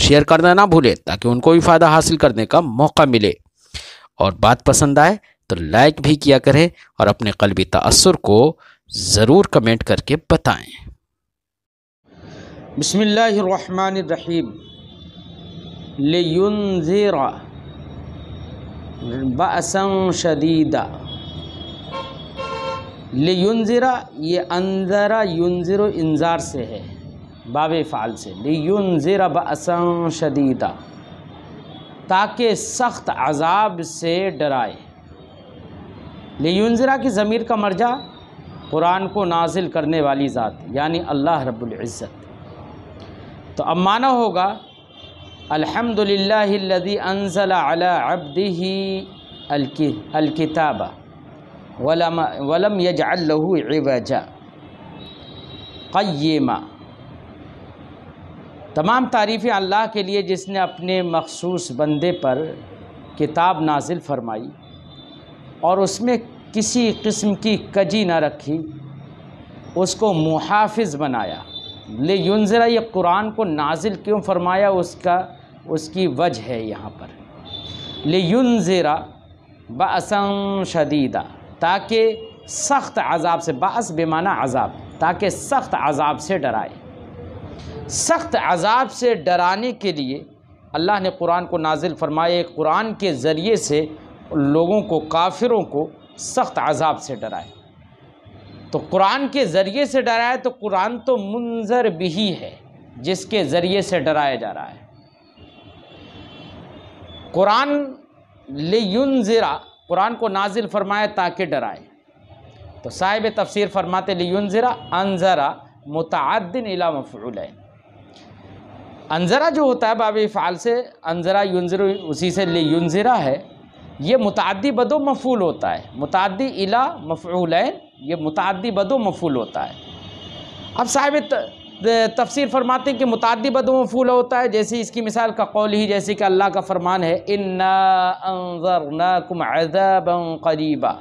share करना ना भूलें ताकि उनको भी फ़ायदा हासिल करने का मौका मिले और बात पसंद आए तो लाइक भी किया करें और अपने कलबी तसर को ज़रूर कमेंट करके बताएं बसमीम लेरा बसम शदीदा लेरा ये अंजरा युनज़र इंजार से है बाब फ़ाल से लियन ज़िर बसन शदीदा ताकि सख्त अजाब से डराए लियनज़रा की ज़मीर का मर्जा कुरान को नाजिल करने वाली ज़ात यानी अल्लाह रब्ज़त तो अब माना होगा अल्हम्दुलिल्लाहिल्लज़ी अनजल अला अलकिताबा वलम वलम एवजा कयमा तमाम तारीफ़ें अल्लाह के लिए जिसने अपने मखसूस बंदे पर किताब नाजिल फरमाई और उसमें किसी किस्म की कजी न रखी उसको मुहाफ़ बनाया ले यूनज़रा ये कुरान को नाजिल क्यों फरमाया उसका उसकी वजह है यहाँ पर ले यूनज़रा बसम शदीदा ताकि सख्त अजाब से बास बेमाना अजाब ताकि सख्त अजाब से डराए सख्त अजाब से डराने के लिए अल्लाह ने कुरान को नाजिल फरमाए कुरान के ज़रिए से लोगों को काफिरों को सख्त अजाब से डराए तो कुरान के ज़रिए से डराए तो कुरान तो मुंजर भी है जिसके ज़रिए से डराया जा रहा है कुरान लियुनज़रा कुरान को नाजिल फरमाए ताकि डराए तो साहिब तफसीर फरमाते लियुनज़रा अनज़रा मुतदिन इला मफूल है अनजरा जो होता है बाब फ़ाल से अनजरा युनजर उसी से ले युनजरा है ये मुतदी बदो मफूल होता है मुतादी इला मफूल ये मुतादी बदो मफूल होता है अब साहिब तफसीर फरमाते हैं कि मुतादी बदो मफूल होता है जैसे इसकी मिसाल का कौल ही जैसे कि अल्लाह का फरमान है इन्ना करीबा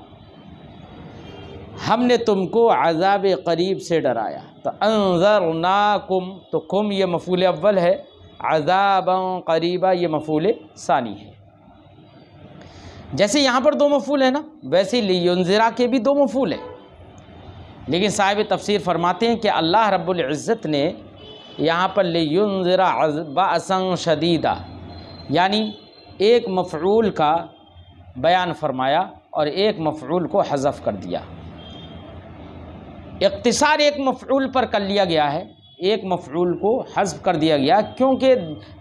हमने तुमको अजाब करीब से डराया तो अनजर नाकुम तो कुम ये मफूल अव्वल है अजाब करीबा ये मफूल सानी है जैसे यहाँ पर दो मफूल है ना वैसे लियनज़रा के भी दो मफूल हैं लेकिन साहिब तफसीर फरमाते हैं कि अल्लाह रब्ज़त ने यहाँ पर लियनज़रा बसंग शदीदा यानी एक मफरूल का बयान फरमाया और एक मफरूल को हज़फ कर दिया इकतसार एक मफरूल पर कर लिया गया है एक मफरूल को हजफ कर दिया गया क्योंकि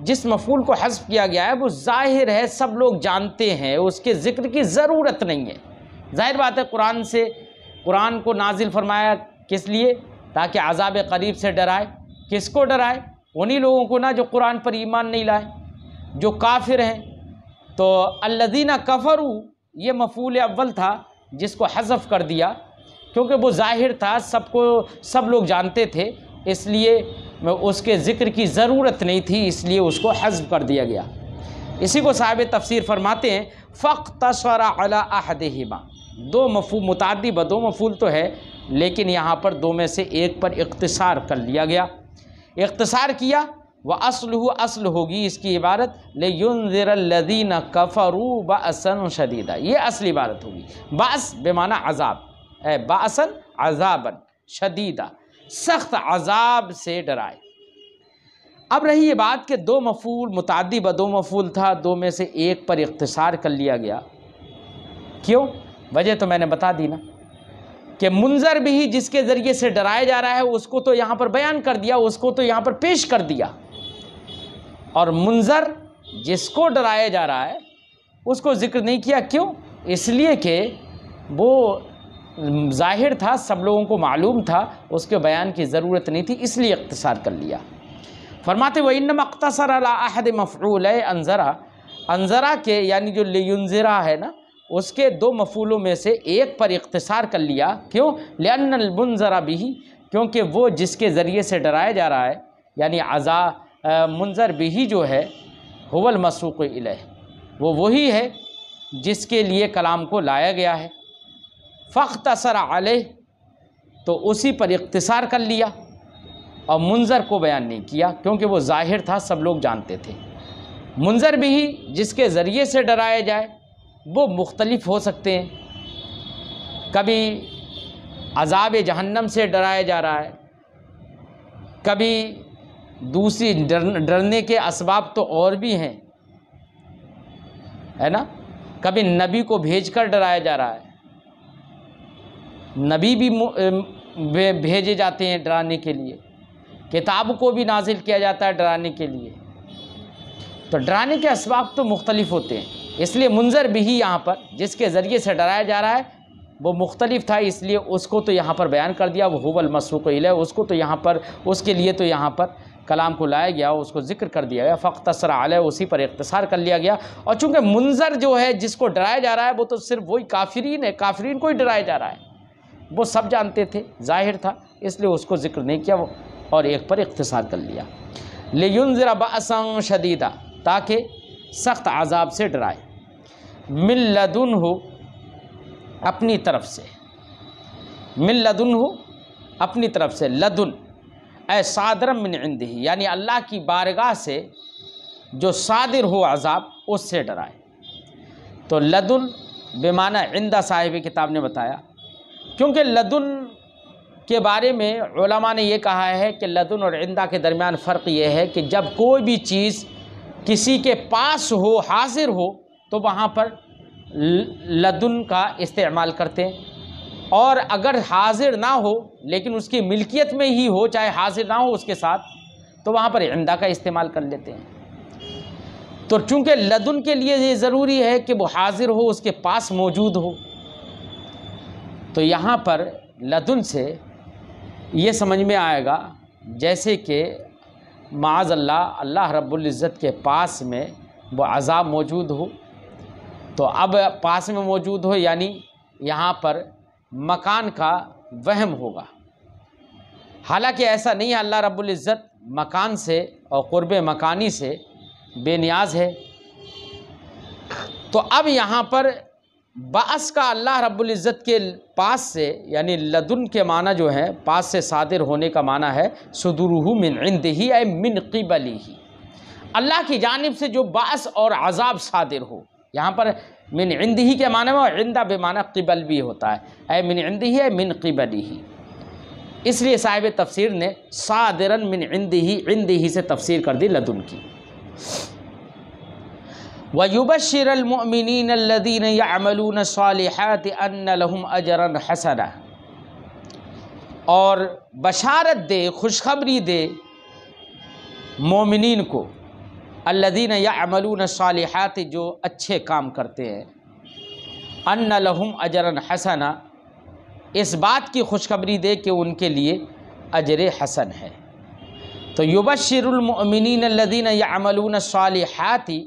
जिस मफूल को हजफ किया गया है वो जाहिर है सब लोग जानते हैं उसके ज़िक्र की ज़रूरत नहीं है जाहिर बात है कुरान से कुरान को नाजिल फरमाया किस लिए ताकि आज़ाब करीब से डराए किस को डराए उन्हीं लोगों को ना जो कुरान पर ईमान नहीं लाए जो काफिर हैं तो अल्लादीना कफ़रू ये मफूल अव्वल था जिसको हजफ कर दिया क्योंकि वो जाहिर था सबको सब लोग जानते थे इसलिए उसके ज़िक्र की ज़रूरत नहीं थी इसलिए उसको हजब कर दिया गया इसी को साहब तफसीर फरमाते हैं फ़क तसरा अलादहीमा दो मफू मुतदी बदो मफूल तो है लेकिन यहाँ पर दो में से एक पर इकतसार कर लिया गया इकतसार किया वह असल हु असल होगी इसकी इबारत ले युनदीन कफ़रू बसन शदीदा ये असली इबारत होगी बस बेमाना अजाब बासन अजाबन शदीदा सख्त अजाब से डराए अब रही ये बात कि दो मफूल मुतदी दो मफूल था दो में से एक पर इकतसार कर लिया गया क्यों वजह तो मैंने बता दी ना कि मुंजर भी जिसके ज़रिए से डराया जा रहा है उसको तो यहाँ पर बयान कर दिया उसको तो यहाँ पर पेश कर दिया और मुंजर जिसको डराया जा रहा है उसको ज़िक्र नहीं किया क्यों इसलिए कि वो जाहिर था सब लोगों को मालूम था उसके बयान की ज़रूरत नहीं थी इसलिए इख्तसार कर लिया फरमाते वम अख्तसर अलाहद मफ़ूल अनजरा अनजरा के यानी जो लियनजरा है ना उसके दो मफूलों में से एक पर इख्तसार कर लिया क्यों लियनबुनजरा भी क्योंकि वो जिसके ज़रिए से डराया जा रहा है यानी अज़ा मुंजर भी जो है हुवल मसूक इलह वो वही है जिसके लिए कलाम को लाया गया है फ़ख्त असर आले तो उसी पर इकतसार कर लिया और मुंजर को बयान नहीं किया क्योंकि वो जाहिर था सब लोग जानते थे मुंजर भी जिसके ज़रिए से डराया जाए वो मुख्तलफ़ हो सकते हैं कभी अजाब जहन्नम से डराया जा रहा है कभी दूसरी डर डरने के इसबाब तो और भी हैं है ना कभी नबी को भेजकर डराया जा रहा है नबी भी भेजे जाते हैं डराने के लिए किताब को भी नाजिल किया जाता है डराने के लिए तो डराने के इसबाब तो मुख्तलिफ होते हैं इसलिए मुंजर भी यहाँ पर जिसके ज़रिए से डराया जा रहा है वो मुख्तलिफ था इसलिए उसको तो यहाँ पर बयान कर दिया वो हुबल मसूक इला उसको तो यहाँ पर उसके लिए तो यहाँ पर कलाम को लाया गया उसको जिक्र कर दिया गया फ़क्त तसर आल उसी पर इख्तसार कर लिया गया और चूँकि मुंजर जो है जिसको डराया जा रहा है वो तो सिर्फ वही काफरीन है काफरीन को ही डराया जा रहा है वो सब जानते थे जाहिर था इसलिए उसको जिक्र नहीं किया वो और एक पर इकतसार कर लिया लेन ज़रा बसंग शदीदा ताकि सख्त आज़ाब से डराए लदन हो अपनी तरफ से लदन हो अपनी तरफ से लदन ए सादरम मिन इंदी यानी अल्लाह की बारगाह से जो सादिर हो आज़ाब उससे डराए तो लदन बेमाना इंदा साहिब किताब ने बताया क्योंकि लदुन के बारे में ओलमा ने यह कहा है कि लदुन और इंदा के दरमियान फ़र्क ये है कि जब कोई भी चीज़ किसी के पास हो हाजिर हो तो वहाँ पर लदुन का इस्तेमाल करते हैं और अगर हाजिर ना हो लेकिन उसकी मिल्कियत में ही हो चाहे हाजिर ना हो उसके साथ तो वहाँ पर इंदा का इस्तेमाल कर लेते हैं तो चूँकि लदुन के लिए ये ज़रूरी है कि वो हाजिर हो उसके पास मौजूद हो तो यहाँ पर लदुन से ये समझ में आएगा जैसे कि माज अल्लाह अल्लाह रब्ज़त के पास में वो अज़ाब मौजूद हो तो अब पास में मौजूद हो यानी यहाँ पर मकान का वहम होगा हालांकि ऐसा नहीं है अल्लाह रब्ज़त मकान से और क़ुरब मकानी से बेनियाज है तो अब यहाँ पर बास का अल्लाह इज़्ज़त के पास से यानी लदुन के माना जो है पास से सादिर होने का माना है सदुरहू मिन इंद ही ए मिन क़बली ही अल्लाह की जानब से जो बास और अजाब सादिर हो यहाँ पर मिन इंद ही के माना में और इंदा बेमाना क़िबल भी होता है ए मिन इंद ही ए मिन क़बली ही इसलिए साहिब तफसीर ने सादिरन मिन इंद ही इंद ही से तफसीर कर दी लदुन की वयुबशरमिनदीन यामलून अन अनलहम अजरन हसन और बशारत दे खुशखबरी दे मोमिन को अल्लादीन यामलून सालहत जो अच्छे काम करते हैं अन लहम अजरन हसन इस बात की खुशखबरी दे कि उनके लिए अजर हसन है तो युबशरमिनदीन यामलून सालहती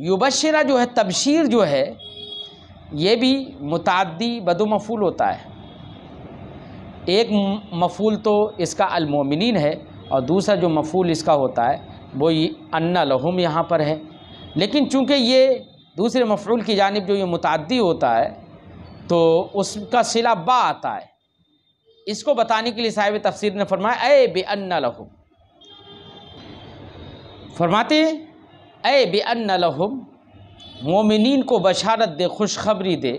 युबशरा जो है तबशीर जो है ये भी बदो मफूल होता है एक मफूल तो इसका अलमोमिन है और दूसरा जो मफूल इसका होता है वो ये अन्ना लहूम यहाँ पर है लेकिन चूँकि ये दूसरे मफूल की जानब जो ये मुतदी होता है तो उसका सिला बा आता है इसको बताने के लिए साहिब तफसीर ने फरमाया ए बे अन्ना लहूम फरमाते हैं ए बेअन लहम मोमिन को बशारत दे खुशखबरी दे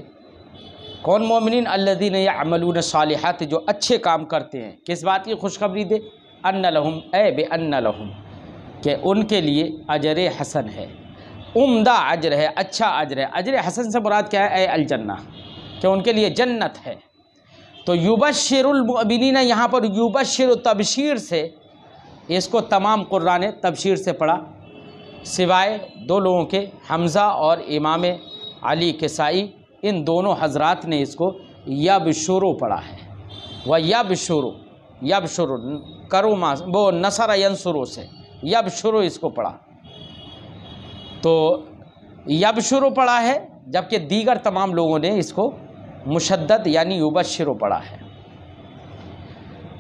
कौन मोमिन अल्लादीन या अमलून सालहत जो अच्छे काम करते हैं किस बात की खुशखबरी दे अन लहम ए अन लहम के उनके लिए अजर हसन है उम्दा अजर है अच्छा अजर है अजर हसन से मुराद क्या है ए अलजन्ना के उनके लिए जन्नत है तो युबशरमिन यहाँ पर युबशर तबशीर से इसको तमाम कुरान तबशीर से पढ़ा सिवाय दो लोगों के हमज़ा और इमाम अली कसाई इन दोनों हजरात ने इसको यब शुरू पढ़ा है वह यब शुरु यब शुरू करो मास वो नसर यंसुरू से यब शुरू इसको पढ़ा तो यब शुरू पढ़ा है जबकि दीगर तमाम लोगों ने इसको मुशद यानी शुरु पढ़ा है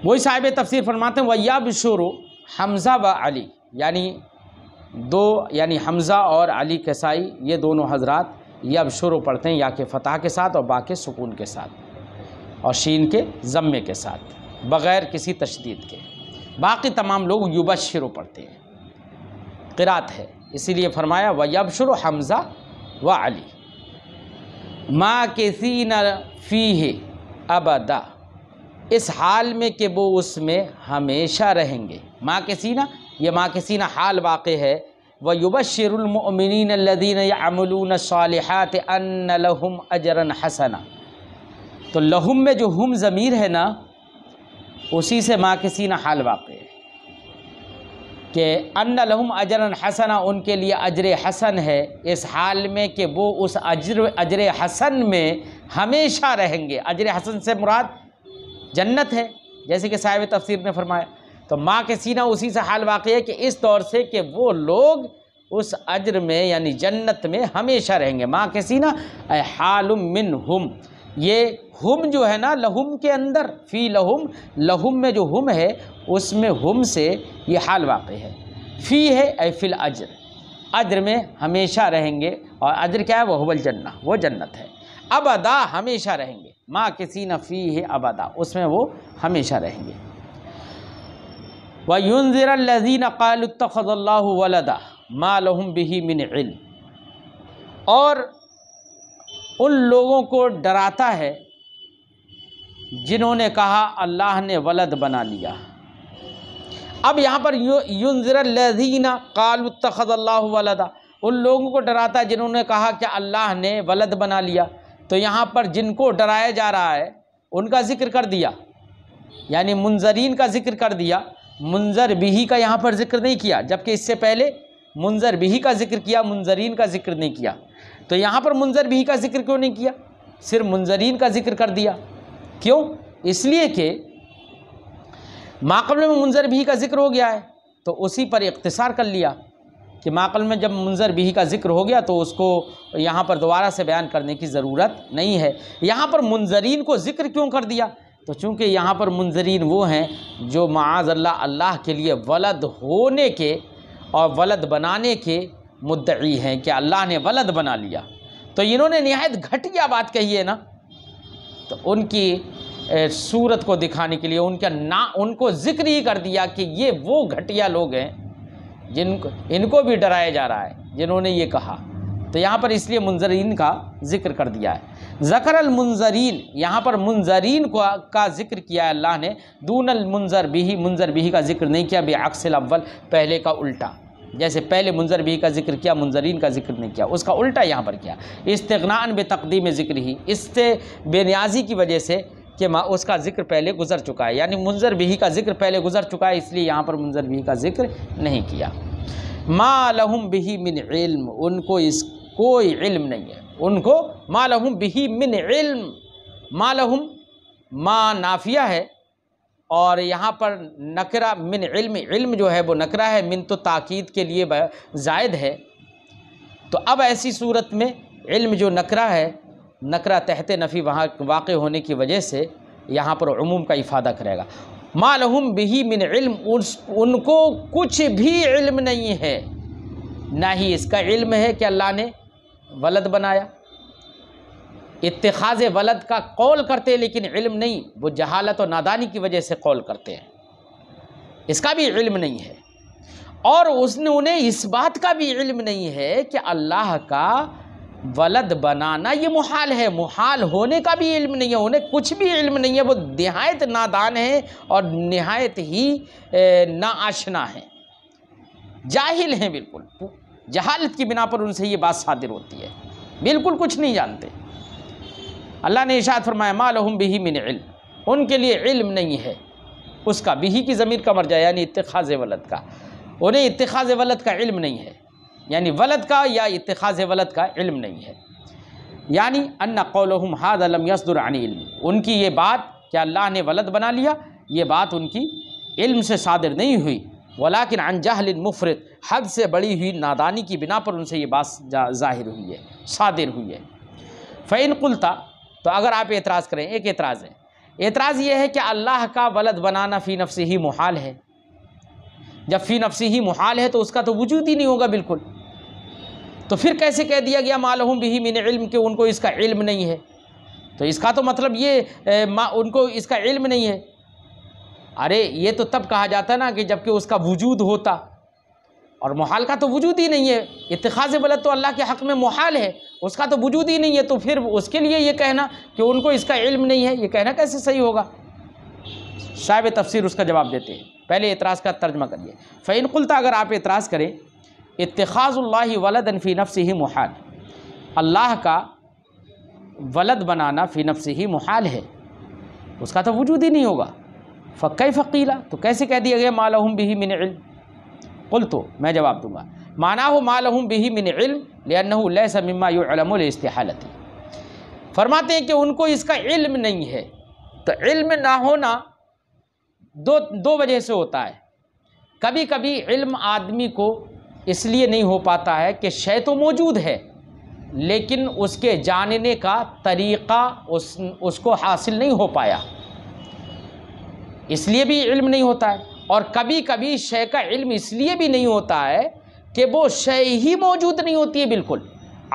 वही साहिब तफसीर फरमाते हैं यब शुरू हमज़ा व अली यानी दो यानी हमज़ा और अली कसाई ये दोनों हजरात ये अब शुरू पढ़ते हैं या के फ़तह के साथ और बाकी के सुकून के साथ और शीन के ज़म्मे के साथ बग़ैर किसी तशदीद के बाकी तमाम लोग युबश शुरू पढ़ते हैं किरात है इसीलिए फरमाया व यब शुरू हमज़ा व अली माँ के न फ़ी है अबदा इस हाल में कि वो उसमें हमेशा रहेंगे माँ के सीना ये माकसिन हाल वाक़ है व युबशरमिन लदीन यामलून सालहत अन लहम अजरन हसना तो लहम में जो हम ज़मीर है ना उसी से माँ माकसिन हाल वाक़ है कि अन लहम अजरन हसना उनके लिए अजर हसन है इस हाल में कि वो उस अजर अजर हसन में हमेशा रहेंगे अजर हसन से मुराद जन्नत है जैसे कि साहिब तफसीर ने फरमाया तो माँ के सीना उसी से हाल वाक़ है कि इस तौर से कि वो लोग उस अज्र में यानी जन्नत में हमेशा रहेंगे माँ के सीना ए हाल मिन हम ये हम जो है ना लहुम के अंदर फ़ी लहुम लहुम में जो हम है उसमें हम से ये हाल वाक़ है फ़ी है ए फ़िल अज्र अज्र में हमेशा रहेंगे और अज्र क्या है वह हवल जन्ना वो जन्नत है अबदा हमेशा रहेंगे माँ के सीना फ़ी है अबदा उसमें वो हमेशा रहेंगे वयुनज़ीन कालतफ़ल्लावलदा मालूम बही मिन और उन लोगों को डराता है जिन्होंने कहा अल्लाह ने वलद बना लिया अब यहाँ पर युनज़रलजीना वलदा उन लोगों को डराता है जिन्होंने कहा कि अल्लाह ने वलद बना लिया तो यहाँ पर जिनको डराया जा रहा है उनका ज़िक्र कर दिया यानी मुंजरीन का ज़िक्र कर दिया मुंजर बिही का यहाँ पर जिक्र नहीं किया जबकि इससे पहले मुंजर बिही का जिक्र किया मुंजरीन का जिक्र नहीं किया तो यहाँ पर मुंजर बिही का जिक्र क्यों नहीं किया सिर्फ मुंजरीन का जिक्र कर दिया क्यों इसलिए कि माकबल में मुंजर बिही का जिक्र हो गया है तो उसी पर इख्तसार कर लिया कि माकल में जब मुंजर बिही का जिक्र हो गया तो उसको यहाँ पर दोबारा से बयान करने की ज़रूरत नहीं है यहाँ पर मुंजरीन को जिक्र क्यों कर दिया तो चूँकि यहाँ पर मुंजरीन वो हैं जो माज़ल्ला अल्लाह के लिए वलद होने के और वलद बनाने के मुद्दी हैं कि अल्लाह ने वलद बना लिया तो इन्होंने नहायत घटिया बात कही है ना तो उनकी सूरत को दिखाने के लिए उनका ना उनको जिक्र ही कर दिया कि ये वो घटिया लोग हैं जिन इनको भी डराया जा रहा है जिन्होंने ये कहा तो यहाँ पर इसलिए मुंजरीन का जिक्र कर दिया है ज़कर मुंजरीन यहाँ पर मुंजरीन को का जिक्र किया अल्लाह ने दून मुंजर बिही मुंजर बिही का जिक्र नहीं किया बेअक्सल अव्वल पहले का उल्टा जैसे पहले मुंजर भी का जिक्र किया मुंजरीन का जिक्र नहीं किया उसका उल्टा यहाँ पर किया बे तकदीम जिक्र ही इससे बेनियाजी की वजह से कि माँ उसका जिक्र पहले गुजर चुका है यानी मुंजर बही का जिक्र पहले गुजर चुका है इसलिए यहाँ पर मुंजर भी का जिक्र नहीं किया माँ लहम बिही मिन इल्म उनको इस कोई इल्म नहीं है उनको मालहम बिही मिन इल्म मालहम मा नाफिया है और यहाँ पर नकरा मिन इल्म इल्म जो है वो नकरा है मिन तो ताक़ीद के लिए जायद है तो अब ऐसी सूरत में इल्म जो नकरा है नकरा तहत नफ़ी वहाँ वाक़ होने की वजह से यहाँ पर उमूम का इफ़ादा करेगा मालहम बिही मिन इल्म उस उनको कुछ भी इल्म नहीं है ना ही इसका इल्म है कि अल्लाह ने वलद बनाया इतखाज़ वलद का कौल करते हैं लेकिन इल्म नहीं वो जहालत और नादानी की वजह से कौल करते हैं इसका भी इल्म नहीं है और उसने उन्हें इस बात का भी इल्म नहीं है कि अल्लाह का वलद बनाना ये मुहाल है मुहाल होने का भी इल्म नहीं है उन्हें कुछ भी इल्म नहीं है वो नहायत नादान है और नहायत ही ना आशना है जाहिल हैं बिल्कुल जहालत की बिना पर उनसे ये बात सादिर होती है बिल्कुल कुछ नहीं जानते अल्लाह ने इशात फरमाया मालहम बिही मिन इल्म उनके लिए इल्म नहीं है उसका बिही की ज़मीर का मर जाए यानी इतखाज़ वलद का उन्हें इतखाज़ वलद का इल्म नहीं है यानी वलद का या इतखाज़ वलद का इल्म नहीं है यानी अन्ना कौलहम हाद अलम यसदुरानी इल्म उनकी ये बात क्या अल्लाह ने वलद बना लिया ये बात उनकी इल्म से सादिर नहीं हुई वलाकिन अनजहल मुफरत हद से बड़ी हुई नादानी की बिना पर उनसे ये बात जाहिर हुई है शादिर हुई है फ़ैन कुलता तो अगर आप एतराज़ करें एक एतराज़ है एतराज़ ये है कि अल्लाह का वलद बनाना फ़ी नफ ही मुहाल है जब फ़ी नफ ही मुहाल है तो उसका तो वजूद ही नहीं होगा बिल्कुल तो फिर कैसे कह दिया गया मालूम भी मिन इल्म कि उनको इसका इल्म नहीं है तो इसका तो मतलब ये ए, उनको इसका इल्म नहीं है अरे ये तो तब कहा जाता ना कि जबकि उसका वजूद होता और महाल का तो वजूद ही नहीं है इतखाज़ बलत तो अल्लाह के हक़ में महाल है उसका तो वजूद ही नहीं है तो फिर उसके लिए ये कहना कि उनको इसका इल्म नहीं है ये कहना कैसे सही होगा साहिब तफसर उसका जवाब देते हैं पहले एतराज़ का तर्जमा करिए फ़ैन कुलता अगर आप इतराज़ करें इतखाज़ल्ला वलदन फ़ी नफ़ ही महाल अल्लाह का वलद बनाना फ़ी नफ़ ही महाल है उसका तो वजूद ही नहीं होगा फ़क्ई फ़कीला तो कैसे कह दिया गया मालहम बिही मिन इल्म कुल तो मैं जवाब दूंगा माना हो मालहम बिही मिन इल्म फरमाते हैं कि उनको इसका इल्म नहीं है तो इल्म ना होना दो दो वजह से होता है कभी कभी इल्म आदमी को इसलिए नहीं हो पाता है कि शय तो मौजूद है लेकिन उसके जानने का तरीक़ा उस उसको हासिल नहीं हो पाया इसलिए भी इल्म नहीं होता है और कभी कभी शय का इल्म इसलिए भी नहीं होता है कि वो शय ही मौजूद नहीं होती है बिल्कुल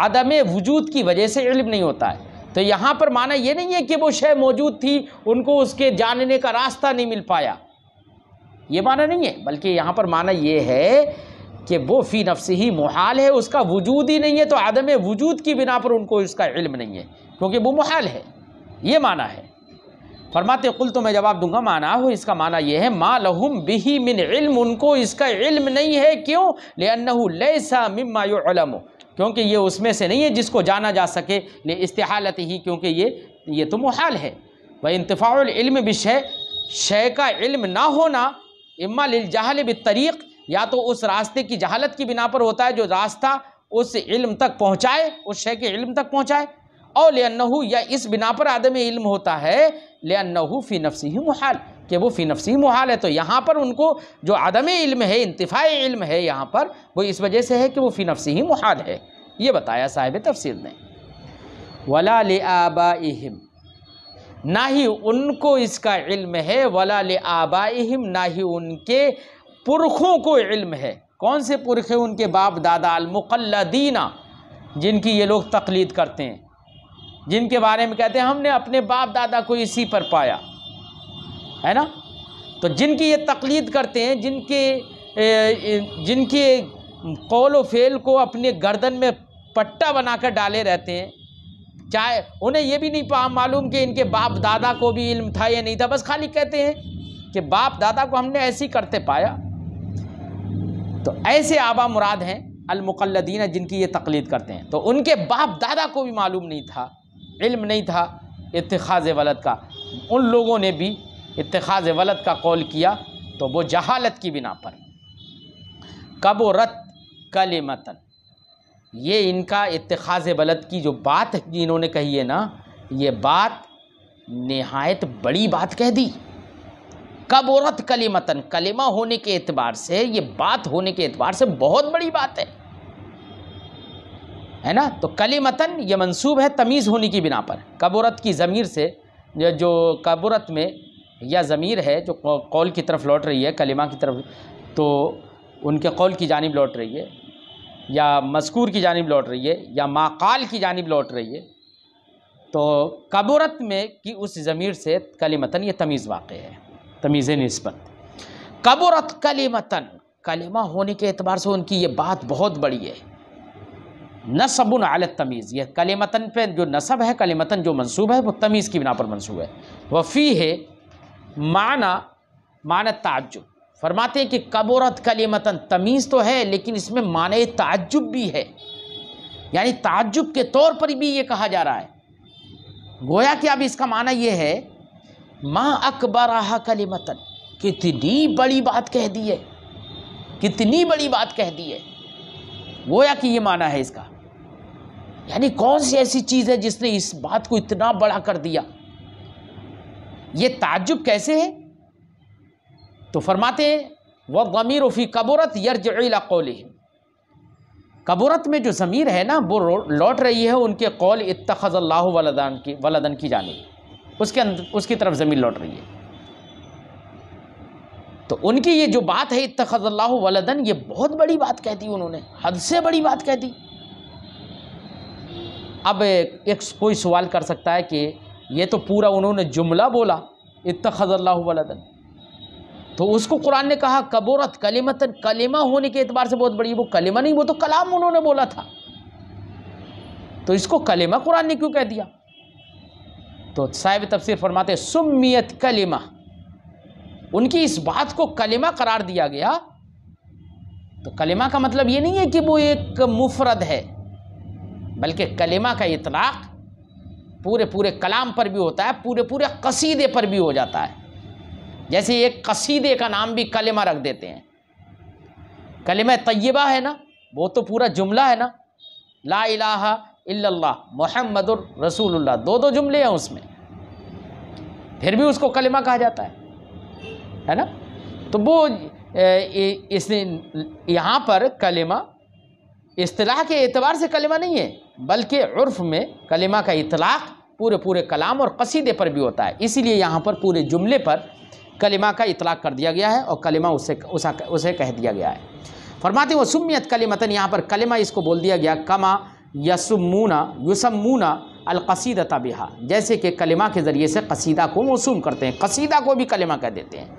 अदम वजूद की वजह से इल्म नहीं होता है तो यहाँ पर माना ये नहीं है कि वो शय मौजूद थी उनको उसके जानने का रास्ता नहीं मिल पाया ये माना नहीं है बल्कि यहाँ पर माना ये है कि वो फ़ी नफ्स ही मुहाल है उसका वजूद ही नहीं है तो आदम वजूद की बिना पर उनको इसका इल्म नहीं है क्योंकि वो मुहाल है ये माना है फरमाते कुल तो मैं जवाब दूंगा माना हो इसका माना यह है मा लहुम बिही मिन इल्म उनको इसका इल्म नहीं है क्यों ले लैसा मिम्मा युलम क्योंकि ये उसमें से नहीं है जिसको जाना जा सके ले इस्तेहालत ही क्योंकि ये ये तो मुहाल है वह इंतफ़ाउलम बिशे शय का इल्म ना होना इम्मा लिलजहल तरीक़ या तो उस रास्ते की जहालत की बिना पर होता है जो रास्ता उस इल्म तक पहुँचाए उस शय के इल्म तक पहुँचाए और लेनहू या इस बिना पर आदम इल्म होता है लू फ़ी नफसी ही मुहाल कि वो फ़ी नफसी मुहाल है तो यहाँ पर उनको जो आदम इल्म है इंतफाई इल्म है यहाँ पर वो इस वजह से है कि वो फ़ी नफसी ही मुहाल है ये बताया साहिब तफसीर ने वला आबा इम ना ही उनको इसका इल्म है वला आबा इम ना ही उनके पुरखों को इल्म है कौन से पुरखे उनके बाप दादा अलमुकल्लदीना जिनकी ये लोग तकलीद करते हैं जिनके बारे में कहते हैं हमने अपने बाप दादा को इसी पर पाया है ना तो जिनकी ये तकलीद करते हैं जिनके जिनके कौल व फेल को अपने गर्दन में पट्टा बनाकर डाले रहते हैं चाहे उन्हें ये भी नहीं मालूम कि इनके बाप दादा को भी इल्म था या नहीं था बस खाली कहते हैं कि बाप दादा को हमने ऐसे ही करते पाया तो ऐसे आबा मुराद हैं अलमुकलदीन जिनकी ये तकलीद करते हैं तो उनके बाप दादा को भी मालूम नहीं था इल्म नहीं था इतखाज़ वलद का उन लोगों ने भी इतखाज़ वलद का कौल किया तो वो जहालत की बिना पर कबरत मतन ये इनका इतखाज़ वलद की जो बात इन्होंने कही है ना ये बात नहायत बड़ी बात कह दी कबरत कलिमतन कलिमा होने के एतबार से ये बात होने के एतबार से बहुत बड़ी बात है है ना तो कली मतन ये मनसूब है तमीज़ होने की बिना पर कबूरत की ज़मीर से जो कबूरत में या ज़मीर है जो कौल की तरफ लौट रही है कलिमा की तरफ तो उनके कौल की जानब लौट रही है या मस्कूर की जानब लौट रही है या माकाल की जानब लौट रही है तो कबूरत में कि उस ज़मीर से कली मतन ये तमीज़ वाक़ है तमीज़ नस्बत कबूरत कली मतन कलिमा होने के अतबार से उनकी ये बात बहुत बड़ी है नसबन आल तमीज़ यह कलेमतन पे जो नसब है कलेमतन जो मंसूब है वो तमीज़ की बिना पर मंसूब है वफ़ी है माना मान ताजुब फरमाते हैं कि कबूरत कलेमतन तमीज़ तो है लेकिन इसमें मान ताजुब भी है यानी ताजुब के तौर पर भी ये कहा जा रहा है गोया कि अब इसका माना यह है माँ कले मतन कितनी बड़ी बात कह दी है कितनी बड़ी बात कह दी है गोया कि ये माना है इसका यानी कौन सी ऐसी चीज़ है जिसने इस बात को इतना बड़ा कर दिया ये ताजुब कैसे है तो फरमाते हैं वह गमीर उफी कबूरत यरजला कौल कबूरत में जो ज़मीर है ना वो लौट रही है उनके कौल इतखल्ला वलदान की वलदन की जाने उसके अंदर उसकी तरफ ज़मीर लौट रही है तो उनकी ये जो बात है इतखल्ला वलदन ये बहुत बड़ी बात कह दी उन्होंने हद से बड़ी बात कह दी अब एक कोई सवाल कर सकता है कि ये तो पूरा उन्होंने जुमला बोला इतखज़ल्ला वलदन तो उसको कुरान ने कहा कबूरत कलीमतन कलिमा होने के अतबार से बहुत बड़ी वो कलिमा नहीं वो तो कलाम उन्होंने बोला था तो इसको कलिमा कुरान ने क्यों कह दिया तो साहिब तफसीर फरमाते सुमियत कलिमा उनकी इस बात को कलिमा करार दिया गया तो कलिमा का मतलब ये नहीं है कि वो एक मुफरद है बल्कि कलेमा का इतलाक़ पूरे पूरे कलाम पर भी होता है पूरे पूरे कसीदे पर भी हो जाता है जैसे एक कसीदे का नाम भी कलेमा रख देते हैं कलिमा तय्यबा है ना वो तो पूरा जुमला है ना ला इलाहा इल्लल्लाह मोहम्मद रसूलुल्लाह दो दो जुमले हैं उसमें फिर भी उसको कलेमा कहा जाता है है ना तो वो इसने यहाँ पर कलेमा अतलाह के एतबार से कलेमा नहीं है बल्कि उर्फ में कलिमा का इतलाक़ पूरे पूरे कलाम और कसीदे पर भी होता है इसीलिए यहाँ पर पूरे जुमले पर कलिमा का इतलाक़ कर दिया गया है और कलिमा उसे उसा उसे कह दिया गया है फरमाते वो सुमियत कलिमतन यहाँ पर कलिमा इसको बोल दिया गया कमा यसुमूना यूसमूना अलकसीद तबिहा जैसे कि कलिमा के ज़रिए से कसीदा को मौसूम करते हैं कसीदा को भी कलिमा कह देते हैं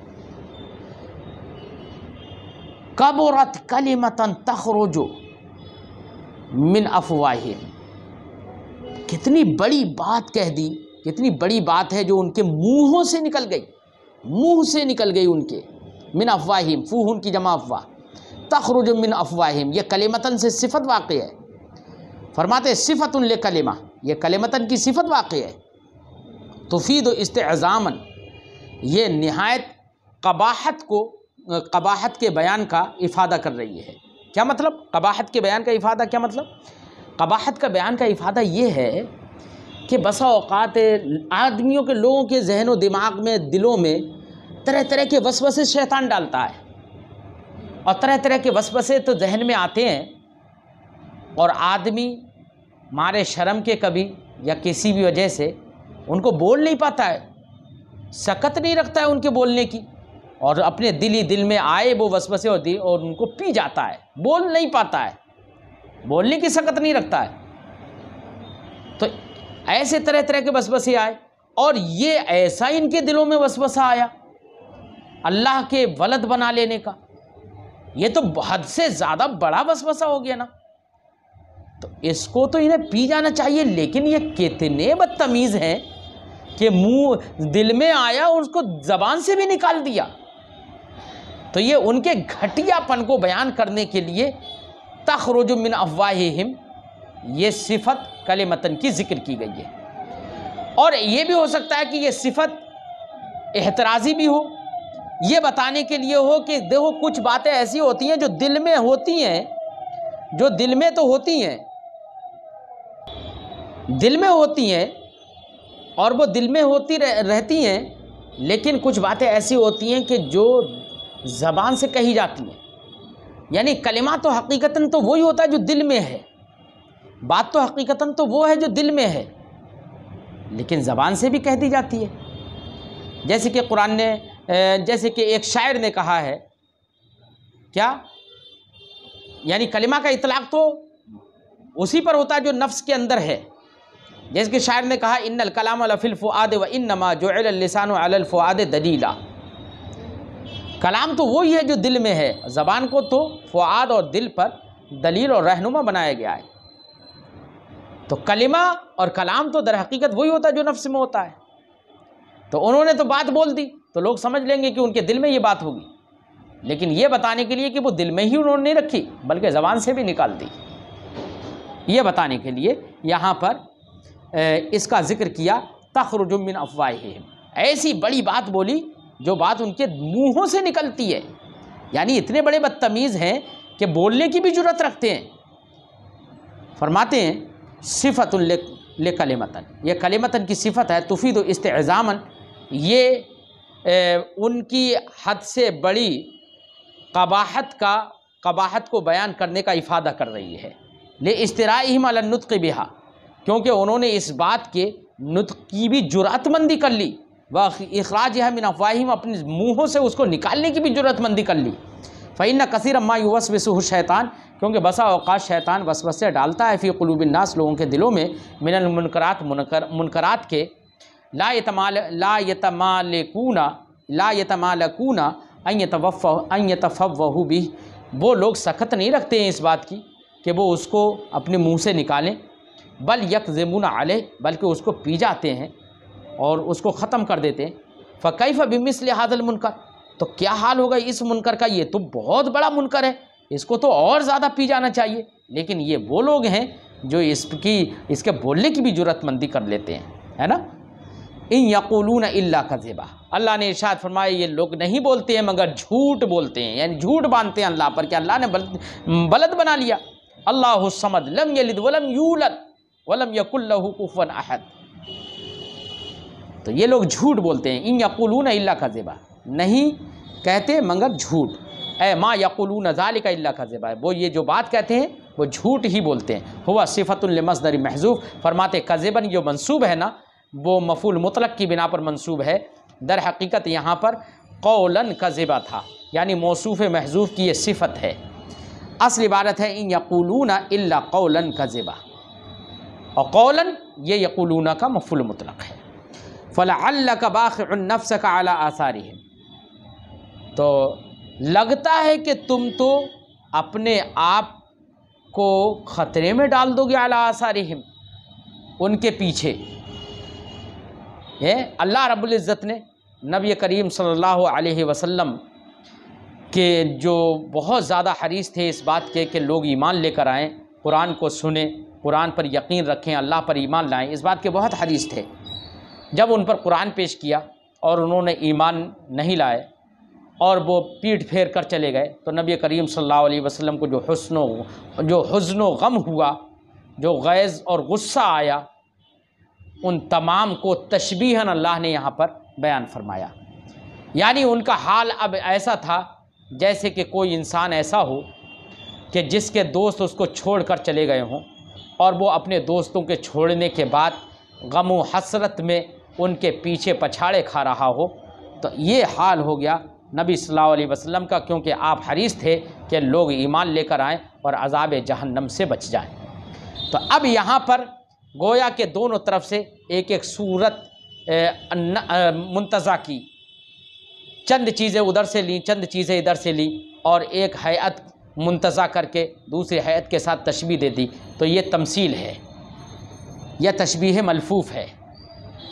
कबरत कलिमतन तखरोजो मिन अफवाहिन कितनी बड़ी बात कह दी कितनी बड़ी बात है जो उनके मुँहों से निकल गई मुँह से निकल गई उनके मिन अफवाहिम फ़ूह उनकी जमा अफवाह तखरुज मिन अफवाहिम यह कलेमतन से सिफत वाक़ है फरमाते सिफत उन कलेमा यह कलेमतन की सिफत वाक़ है तुफीद इस्तेज़ामन ये नहायत कबाहत को कबाहत के बयान का इफ़ादा कर रही है क्या मतलब कबाहत के बयान का इफ़ादा क्या मतलब कबाहत का बयान का इफ़ादा ये है कि बसा अवत आदमियों के लोगों के जहनों दिमाग में दिलों में तरह तरह के वसवसे शैतान डालता है और तरह तरह के वसवसे तो जहन में आते हैं और आदमी मारे शर्म के कभी या किसी भी वजह से उनको बोल नहीं पाता है सकत नहीं रखता है उनके बोलने की और अपने दिल ही दिल में आए वो वसवसे होती और उनको पी जाता है बोल नहीं पाता है बोलने की सकत नहीं रखता है तो ऐसे तरह तरह के वसवसे आए और ये ऐसा इनके दिलों में वसवसा आया अल्लाह के वलद बना लेने का ये तो हद से ज़्यादा बड़ा वसवसा हो गया ना तो इसको तो इन्हें पी जाना चाहिए लेकिन ये कितने बदतमीज़ हैं कि मुंह दिल में आया और उसको ज़बान से भी निकाल दिया तो ये उनके घटियापन को बयान करने के लिए तखरुजुमिन अफवाहिम ये सिफत कल मतन की ज़िक्र की गई है और ये भी हो सकता है कि ये सिफत एतराज़ी भी हो ये बताने के लिए हो कि देखो कुछ बातें ऐसी होती हैं जो दिल में होती हैं जो दिल में तो होती हैं दिल में होती हैं और वो दिल में होती रह, रहती हैं लेकिन कुछ बातें ऐसी होती हैं कि जो ज़बान से कही जाती हैं यानी कलिमा तो हकीकता तो वही होता है जो दिल में है बात तो हकीकता तो वो है जो दिल में है लेकिन ज़बान से भी कह दी जाती है जैसे कि कुरान ने जैसे कि एक शायर ने कहा है क्या यानी कलिमा का इतलाक़ तो उसी पर होता है जो नफ्स के अंदर है जैसे कि शायर ने कहा इन कलाम लफिल फ़ुआद व इन नमा जो लसान अलफ़ुआद दलीला कलाम तो वही है जो दिल में है ज़बान को तो फ़ुआद और दिल पर दलील और रहनुमा बनाया गया है तो कलिमा और कलाम तो दर हकीकत वही होता है जो नफ्स में होता है तो उन्होंने तो बात बोल दी तो लोग समझ लेंगे कि उनके दिल में ये बात होगी लेकिन ये बताने के लिए कि वो दिल में ही उन्होंने नहीं रखी बल्कि ज़बान से भी निकाल दी ये बताने के लिए यहाँ पर इसका ज़िक्र किया तखरुजुमिन अफवाह ऐसी बड़ी बात बोली जो बात उनके मुँहों से निकलती है यानी इतने बड़े बदतमीज़ हैं कि बोलने की भी जरूरत रखते हैं फरमाते हैं सिफत ले, कले मतन ये कले मतन की सिफत है तुफीद इस्तेजामन ये ए, उनकी हद से बड़ी कबाहत का कबाहत को बयान करने का इफ़ादा कर रही है ले इसतराईम के बिहा क्योंकि उन्होंने इस बात के नुत की भी जुरातमंदी कर ली व अखराज यह मिन अफवाहिम अपने मुँहों से उसको निकालने की भी जरूरतमंदी कर ली फ़ैन कसर अम्मा युवस वसू शैतान क्योंकि बसा अवकाश शैतान वसवसे डालता है फ़ी कलूबिननास लोगों के दिलों में मिनल मुनकरात मुनकर मुनकरात के ला यतमाल ला यतमालकूना ला यतमालकूना अन तवफ़ अन यतफ़वहू भी वो लोग सख्त नहीं रखते हैं इस बात की कि वो उसको अपने मुँह से निकालें बल यकजमुन आले बल्कि उसको पी जाते हैं और उसको ख़त्म कर देते हैं फ़कैफ़ बिमिसल हादल मुनकर तो क्या हाल होगा इस मुनकर का ये तो बहुत बड़ा मुनकर है इसको तो और ज़्यादा पी जाना चाहिए लेकिन ये वो लोग हैं जो इसकी इसके बोलने की भी जरूरतमंदी कर लेते हैं है ना इन यकूलून अल्ला कज़ेबा अल्लाह ने इर्शाद फरमाया ये लोग नहीं बोलते हैं मगर झूठ बोलते हैं यानी झूठ बांधते हैं अल्लाह पर कि अल्लाह ने बलद बलद बना लिया अल्लाह समद लम यलिद वलम यूलद वलम यकुल्लहु कुफन अहद तो ये लोग झूठ बोलते हैं इन यकुलून अल्ला खजेबा नहीं कहते मगर झूठ ए माँ यकुलून ज़ालिक अल्ला खजेबा वो ये जो बात कहते हैं वो झूठ ही बोलते हैं हुआ सिफ़तुलमसदरी महजूफ़ फरमाते कजेबन जो मनसूब है ना वो मफूल मुतलक की बिना पर मनसूब है दर हकीकत यहाँ पर कौलन ज़ेबा था यानी मौसूफ़ महजूफ़ की ये सिफत है असल इबारत है इन यकूलूना अल्ला कौलन कज़िबा और कौलन ये यक़ुलूना का मफुल मुतलक है फ़ला का का अला आसारी है तो लगता है कि तुम तो अपने आप को ख़तरे में डाल दोगे अला आसारी हिम उनके पीछे ये अल्लाह रब्ज़त ने नबी करीम सल्लल्लाहु अलैहि वसल्लम के जो बहुत ज़्यादा हरीस थे इस बात के कि लोग ईमान लेकर आएँ कुरान को सुने कुरान पर यकीन रखें अल्लाह पर ईमान लाएँ इस बात के बहुत हरीस थे जब उन पर कुरान पेश किया और उन्होंने ईमान नहीं लाए और वो पीठ फेर कर चले गए तो नबी करीम सल्लल्लाहु अलैहि वसल्लम को जो हसन जो हजन गम हुआ जो गैज़ और गुस्सा आया उन तमाम को तशबीहन अल्लाह ने यहाँ पर बयान फरमाया यानी उनका हाल अब ऐसा था जैसे कि कोई इंसान ऐसा हो कि जिसके दोस्त उसको छोड़ कर चले गए हों और वो अपने दोस्तों के छोड़ने के बाद गम हसरत में उनके पीछे पछाड़े खा रहा हो तो ये हाल हो गया नबी सल्लल्लाहु अलैहि वसल्लम का क्योंकि आप हरीस थे कि लोग ईमान लेकर आएँ और अजाब जहन्नम से बच जाएँ तो अब यहाँ पर गोया के दोनों तरफ से एक एक सूरत मुंतज़ा की चंद चीज़ें उधर से ली चंद चीज़ें इधर से ली और एक हैत मुंतज़ा करके दूसरी हैत के साथ तशबी दे दी तो ये तमसील है यह तशबी मलफूफ़ है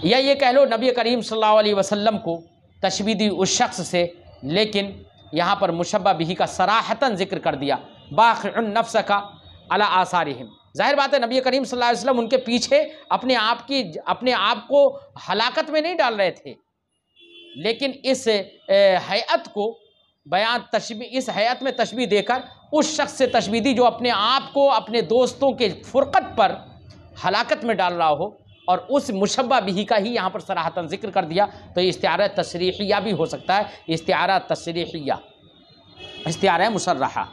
या ये कह लो नबी करीम सल्लल्लाहु अलैहि वसल्लम को तशबी दी उस शख्स से लेकिन यहाँ पर मुशबा बिही का सराहतन जिक्र कर दिया बाखनफ्स का अला आसार ज़ाहिर बात है नबी करीम सल्लल्लाहु अलैहि वसल्लम उनके पीछे अपने आप की अपने आप को हलाकत में नहीं डाल रहे थे लेकिन इस हैत को बयान तशबी इस हैत में तशबी देकर उस शख्स से तशबी दी जो अपने आप को अपने दोस्तों के फ़ुरक़त पर हलाकत में डाल रहा हो और उस मुशबा बिही का ही यहाँ पर सराहतन जिक्र कर दिया तो इश्तार तशरीहिया भी हो सकता है इश्तार तशरीहिया इश्तार मुशर्रहा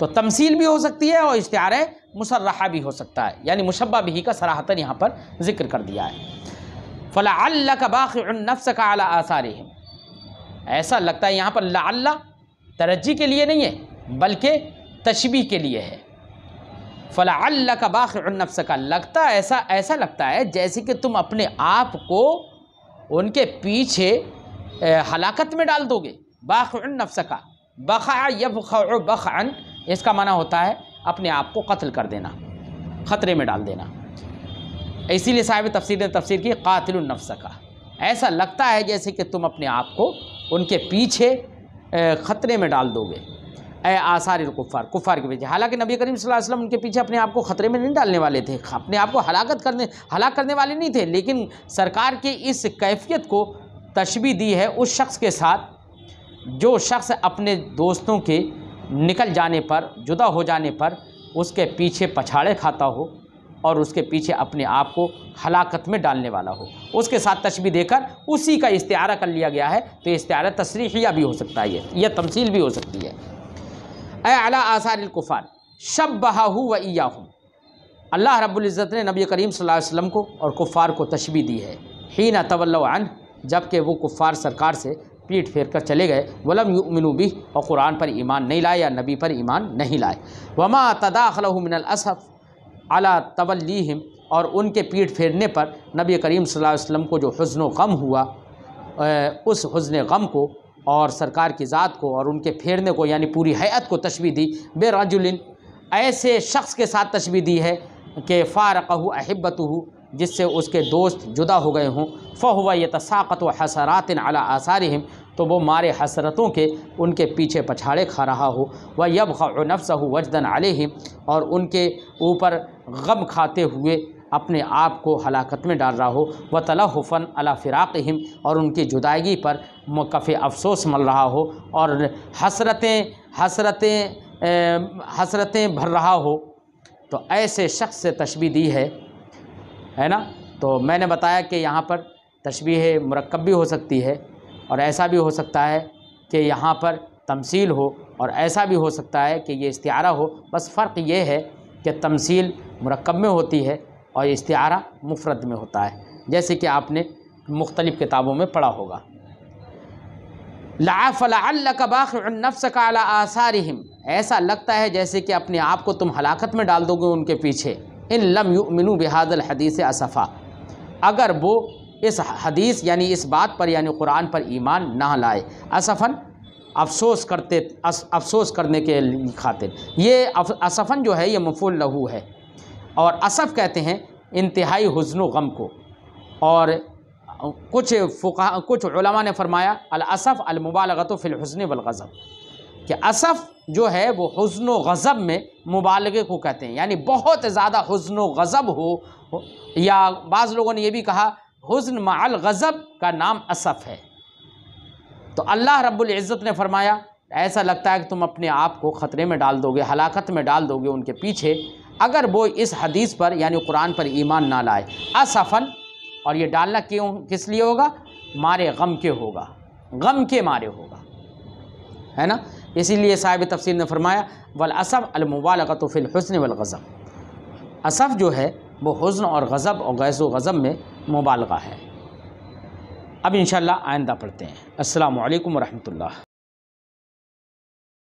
तो तमसील भी हो सकती है और इश्तार मुशर्रहा भी हो सकता है यानी मुशबा बिही का सराहतन यहाँ पर जिक्र कर दिया है फ़ला का बानफ़ का अला आसार ऐसा लगता है यहाँ पर ला तरजी के लिए नहीं है बल्कि तशबी के लिए है फ़ला अल्लाह का बाखनफ़ का लगता ऐसा ऐसा लगता है जैसे कि तुम अपने आप को उनके पीछे हलाकत में डाल दोगे बाखनफ़ का बखा यब बखन इसका माना होता है अपने आप को कत्ल कर देना ख़तरे में डाल देना इसीलिए साहिब तफसीर ने तफसीर की कातिलनफ़ का ऐसा लगता है जैसे कि तुम अपने आप को उनके पीछे ख़तरे में डाल दोगे ए आसार कुफ़ार कुफ़ार के पीछे हालांकि नबी करीम सल्लल्लाहु अलैहि वसल्लम उनके पीछे अपने आप को ख़तरे में नहीं डालने वाले थे अपने आप को हलाकत करने हलाक करने वाले नहीं थे लेकिन सरकार के इस कैफियत को तशबी दी है उस शख्स के साथ जो शख्स अपने दोस्तों के निकल जाने पर जुदा हो जाने पर उसके पीछे पछाड़े खाता हो और उसके पीछे अपने आप को हलाकत में डालने वाला हो उसके साथ तशबी देकर उसी का इस्तारा कर लिया गया है तो इस्तारा तशरीहिया भी हो सकता है यह तमसील भी हो सकती है अला आसारकुफ़ार शब बहाहू व हूँ अल्लाह रबुल्ज़त ने नबी करीम सल्लल्लाहु को और कुफ़ार को तशबी दी है ही ना तवल जबकि वो कुफ़ार सरकार से पीठ फेर कर चले गए वलम युमिनु भी और कुरान पर ईमान नहीं लाए या नबी पर ईमान नहीं लाए वमा तदाखल तदाखलमिनसफ़ अला तवल्लिम और उनके पीठ फेरने पर नबी करीम सल्लल्लाहु अलैहि वसल्लम को जो हज़न गम हुआ उस हज़न गम को और सरकार की ज़ात को और उनके फेरने को यानी पूरी हैत को तशबी दी बेराजुलिन ऐसे शख्स के साथ तशबी दी है कि फ़ारकहू हो जिससे उसके दोस्त जुदा हो गए हों फ़हुआ यह तसाक़त व हसरात अला आसारहम तो वो मारे हसरतों के उनके पीछे पछाड़े खा रहा हो व यब नफ्स वजदन आलहम और उनके ऊपर गम खाते हुए अपने आप को हलाकत में डाल रहा हो व हुफन अला हिम और उनकी जुदायगी पर काफ़ी अफसोस मल रहा हो और हसरतें हसरतें हसरतें भर रहा हो तो ऐसे शख्स से तशबी दी है है ना तो मैंने बताया कि यहाँ पर तशबी मरकब भी हो सकती है और ऐसा भी हो सकता है कि यहाँ पर तमसील हो और ऐसा भी हो सकता है कि ये इस्तारा हो बस फ़र्क ये है कि तमसील मरकब में होती है और इस्तारा मुफरत में होता है जैसे कि आपने मुख्तलिफ़ किताबों में पढ़ा होगा लाफ़लाफ़्स का आसारहम ऐसा लगता है जैसे कि अपने आप को तुम हलाकत में डाल दोगे उनके पीछे इन लम युमिनु बेहादल हदीस असफ़ा अगर वो इस हदीस यानी इस बात पर यानी कुरान पर ईमान ना लाए असफ़न अफसोस करते अफसोस करने के खातिर ये असफ़न जो है ये मफुल लहू है और असफ़ कहते हैं इंतहाई हजन गम को और कुछ फ़ुका कुछ उलमा ने फरमाया अलअसफ़ अलमुबालगत फ़िलहसन वलगज़ब कि असफ़ जो है वो हजन गज़ब में मुबालगे को कहते हैं यानी बहुत ज़्यादा हजन गज़ब हो या बाज़ लोगों ने यह भी कहा हजन माल गज़ब का नाम असफ़ है तो अल्लाह रब्ज़त ने फरमाया ऐसा लगता है कि तुम अपने आप को ख़तरे में डाल दोगे हलाकत में डाल दोगे उनके पीछे अगर वो इस हदीस पर यानी कुरान पर ईमान ना लाए असफन और ये डालना क्यों किस लिए होगा मारे गम के होगा गम के मारे होगा है ना इसीलिए साहिब तफसीर ने फरमाया वल असफ़ फिल हसन वलगज़ब असफ़ जो है वो हसन और गज़ब और गैज़ गज़ब में मुबालगा है अब इन आइंदा पढ़ते हैं अल्लाम वरहमल